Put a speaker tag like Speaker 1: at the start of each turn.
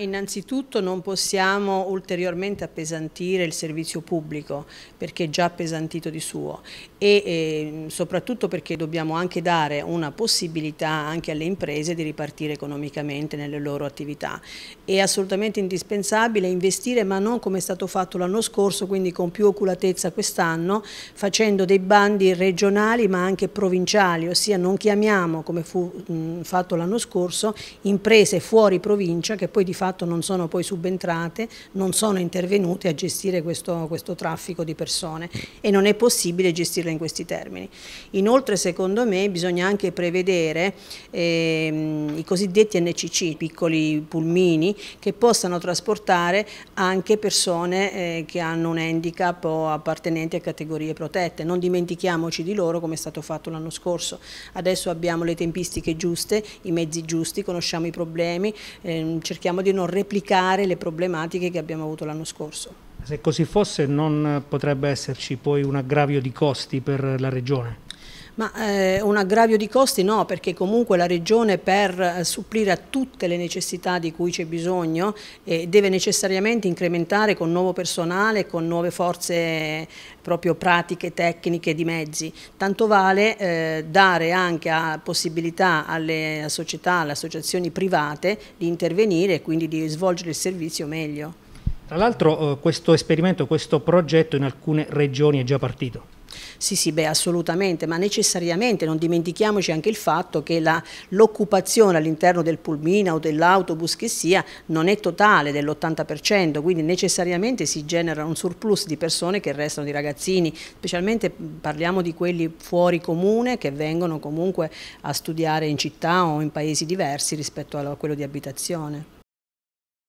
Speaker 1: Innanzitutto non possiamo ulteriormente appesantire il servizio pubblico perché è già appesantito di suo e eh, soprattutto perché dobbiamo anche dare una possibilità anche alle imprese di ripartire economicamente nelle loro attività. È assolutamente indispensabile investire ma non come è stato fatto l'anno scorso quindi con più oculatezza quest'anno facendo dei bandi regionali ma anche provinciali ossia non chiamiamo come fu mh, fatto l'anno scorso imprese fuori provincia che poi di fatto fatto non sono poi subentrate, non sono intervenute a gestire questo, questo traffico di persone e non è possibile gestirlo in questi termini. Inoltre secondo me bisogna anche prevedere ehm, i cosiddetti NCC, piccoli pulmini, che possano trasportare anche persone eh, che hanno un handicap o appartenenti a categorie protette. Non dimentichiamoci di loro come è stato fatto l'anno scorso. Adesso abbiamo le tempistiche giuste, i mezzi giusti, conosciamo i problemi, ehm, cerchiamo di non replicare le problematiche che abbiamo avuto l'anno scorso.
Speaker 2: Se così fosse non potrebbe esserci poi un aggravio di costi per la Regione?
Speaker 1: Ma eh, un aggravio di costi no, perché comunque la Regione per eh, supplire a tutte le necessità di cui c'è bisogno eh, deve necessariamente incrementare con nuovo personale, con nuove forze proprio pratiche, tecniche, di mezzi. Tanto vale eh, dare anche a possibilità alle società, alle associazioni private di intervenire e quindi di svolgere il servizio meglio.
Speaker 2: Tra l'altro eh, questo esperimento, questo progetto in alcune regioni è già partito.
Speaker 1: Sì, sì, beh, assolutamente, ma necessariamente non dimentichiamoci anche il fatto che l'occupazione all'interno del pulmina o dell'autobus che sia non è totale dell'80%, quindi necessariamente si genera un surplus di persone che restano di ragazzini, specialmente parliamo di quelli fuori comune che vengono comunque a studiare in città o in paesi diversi rispetto a quello di abitazione.